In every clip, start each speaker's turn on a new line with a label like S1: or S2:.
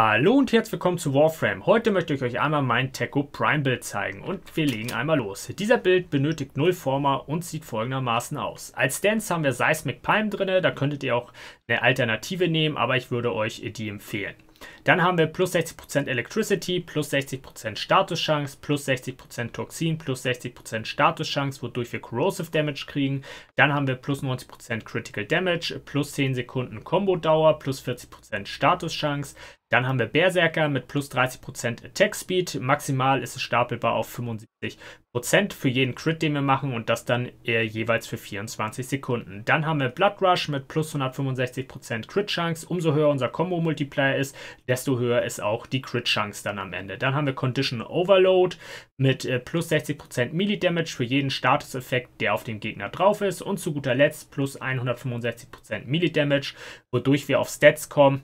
S1: Hallo und herzlich willkommen zu Warframe. Heute möchte ich euch einmal mein Teco Prime Build zeigen und wir legen einmal los. Dieser Bild benötigt null Former und sieht folgendermaßen aus. Als Dance haben wir Seismic Palm drin, da könntet ihr auch eine Alternative nehmen, aber ich würde euch die empfehlen. Dann haben wir plus 60% Electricity, plus 60% Statuschance, plus 60% Toxin, plus 60% Statuschance, wodurch wir Corrosive Damage kriegen. Dann haben wir plus 90% Critical Damage, plus 10 Sekunden Combo-Dauer, plus 40% Statuschance, dann haben wir Berserker mit plus 30% Attack Speed. Maximal ist es stapelbar auf 75% für jeden Crit, den wir machen und das dann äh, jeweils für 24 Sekunden. Dann haben wir Blood Rush mit plus 165% Crit Chance. Umso höher unser Combo Multiplier ist, desto höher ist auch die Crit Chance dann am Ende. Dann haben wir Condition Overload mit äh, plus 60% Melee Damage für jeden Statuseffekt, der auf dem Gegner drauf ist. Und zu guter Letzt plus 165% Melee Damage, wodurch wir auf Stats kommen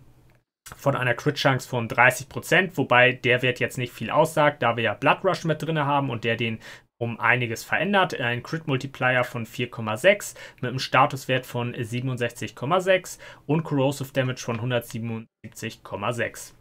S1: von einer Crit-Chance von 30%, wobei der Wert jetzt nicht viel aussagt, da wir ja Blood Rush mit drin haben und der den um einiges verändert. Ein Crit-Multiplier von 4,6 mit einem Statuswert von 67,6 und Corrosive Damage von 177,6.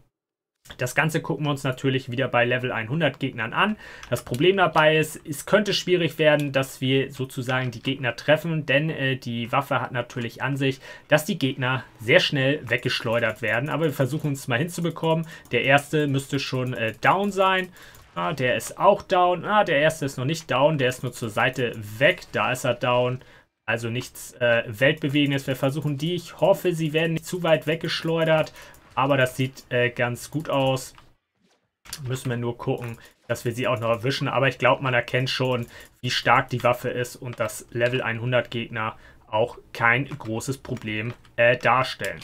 S1: Das Ganze gucken wir uns natürlich wieder bei Level 100 Gegnern an. Das Problem dabei ist, es könnte schwierig werden, dass wir sozusagen die Gegner treffen, denn äh, die Waffe hat natürlich an sich, dass die Gegner sehr schnell weggeschleudert werden. Aber wir versuchen es mal hinzubekommen. Der erste müsste schon äh, down sein. Ah, der ist auch down. Ah, der erste ist noch nicht down. Der ist nur zur Seite weg. Da ist er down. Also nichts äh, Weltbewegendes. Wir versuchen die. Ich hoffe, sie werden nicht zu weit weggeschleudert. Aber das sieht äh, ganz gut aus. Müssen wir nur gucken, dass wir sie auch noch erwischen. Aber ich glaube, man erkennt schon, wie stark die Waffe ist und dass Level 100 Gegner auch kein großes Problem äh, darstellen.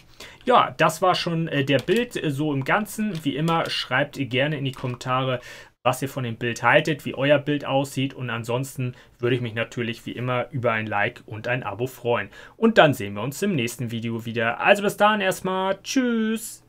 S1: Ja, das war schon äh, der Bild äh, so im Ganzen. Wie immer, schreibt gerne in die Kommentare, was ihr von dem Bild haltet, wie euer Bild aussieht und ansonsten würde ich mich natürlich wie immer über ein Like und ein Abo freuen. Und dann sehen wir uns im nächsten Video wieder. Also bis dahin erstmal, tschüss!